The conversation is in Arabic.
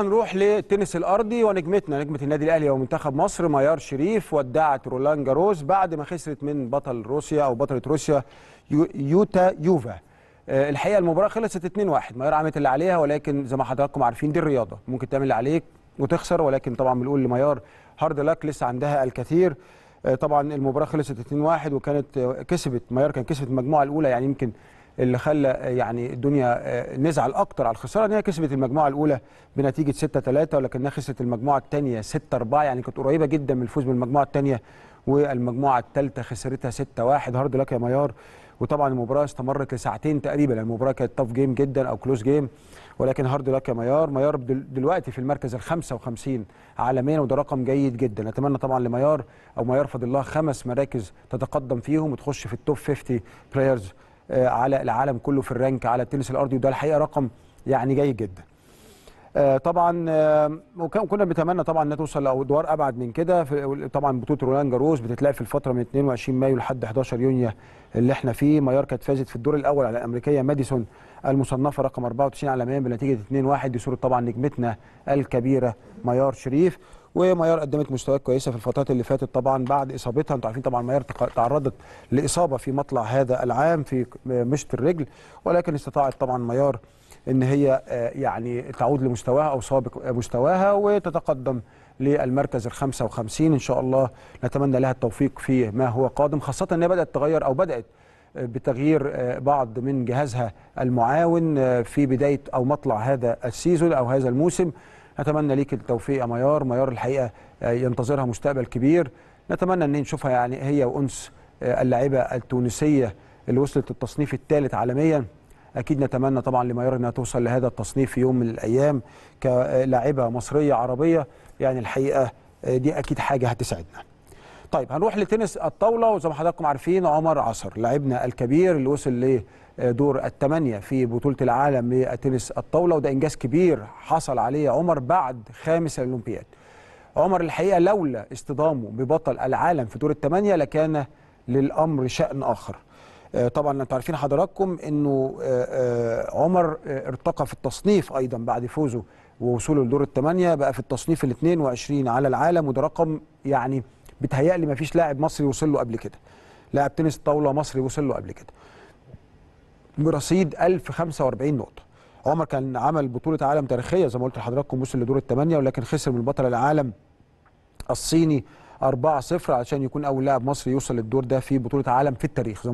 هنروح للتنس الارضي ونجمتنا نجمه النادي الاهلي ومنتخب مصر ميار شريف ودعت رولان جاروز بعد ما خسرت من بطل روسيا او بطله روسيا يوتا يوفا آه، الحقيقه المباراه خلصت 2-1 ميار عملت اللي عليها ولكن زي ما حضراتكم عارفين دي الرياضه ممكن تعمل اللي عليك وتخسر ولكن طبعا بنقول لميار هارد لك لسه عندها الكثير آه، طبعا المباراه خلصت 2-1 وكانت آه، كسبت ميار كان كسبت المجموعه الاولى يعني يمكن اللي خلى يعني الدنيا آه، نزعل اكتر على الخساره ان هي كسبت المجموعه الاولى بنتيجه 6 3 ولكنها خسرت المجموعه الثانيه 6 4 يعني كانت قريبه جدا من الفوز بالمجموعه الثانيه والمجموعه الثالثه خسرتها 6 1 هارد لك يا ميار وطبعا المباراه استمرت لساعتين تقريبا يعني المباراه كانت تاف جيم جدا او كلوز جيم ولكن هارد لك يا ميار ميار دلوقتي في المركز ال 55 عالميا وده رقم جيد جدا اتمنى طبعا لميار او ميار فضل الله خمس مراكز تتقدم فيهم وتخش في التوب 50 بلايرز آه، على العالم كله في الرانك على التنس الارضي وده الحقيقه رقم يعني جيد جدا آه، طبعا آه، وكنا بنتمنى طبعا انها توصل لادوار ابعد من كده طبعا بطوله رولان جاروس بتتلعب في الفتره من 22 مايو لحد 11 يونيو اللي احنا فيه مايور كانت فازت في الدور الاول على الامريكيه ماديسون المصنفه رقم 94 عالميا بنتيجه 2-1 دي صوره طبعا نجمتنا الكبيره ميار شريف وميار قدمت مستويات كويسه في الفترات اللي فاتت طبعا بعد اصابتها انتوا عارفين طبعا ميار تعرضت لاصابه في مطلع هذا العام في مشط الرجل ولكن استطاعت طبعا ميار ان هي آه، يعني تعود لمستواها او سابق مستواها وتتقدم للمركز ال 55 ان شاء الله نتمنى لها التوفيق في ما هو قادم خاصه ان هي بدات تغير او بدات آه، بتغيير آه، بعض من جهازها المعاون في بدايه او مطلع هذا السيزون او هذا الموسم نتمنى ليك التوفيق يا ميار ميار الحقيقه آه، ينتظرها مستقبل كبير نتمنى ان نشوفها يعني هي وانس آه، اللاعبه التونسيه اللي وصلت التصنيف الثالث عالميا اكيد نتمنى طبعا لميار انها توصل لهذا التصنيف في يوم من الايام كلاعبه مصريه عربيه يعني الحقيقه آه، دي اكيد حاجه هتسعدنا طيب هنروح لتنس الطاوله وزي ما حضراتكم عارفين عمر عصر لاعبنا الكبير اللي وصل ليه دور الثمانيه في بطوله العالم لتنس الطاوله وده انجاز كبير حصل عليه عمر بعد خامس الاولمبياد. عمر الحقيقه لولا اصطدامه ببطل العالم في دور الثمانيه لكان للامر شان اخر. آه، طبعا انتوا عارفين حضراتكم انه آه، آه، عمر ارتقى في التصنيف ايضا بعد فوزه ووصوله لدور الثمانيه بقى في التصنيف ال 22 على العالم وده رقم يعني بتهيألي ما فيش لاعب مصري وصل له قبل كده. لاعب تنس طاوله مصري وصل له قبل كده. برصيد 1045 نقطه عمر كان عمل بطوله عالم تاريخيه زي ما قلت لحضراتكم وصل لدور الثمانيه ولكن خسر من بطل العالم الصيني 4-0 علشان يكون اول لاعب مصري يوصل للدور ده في بطوله عالم في التاريخ زي ما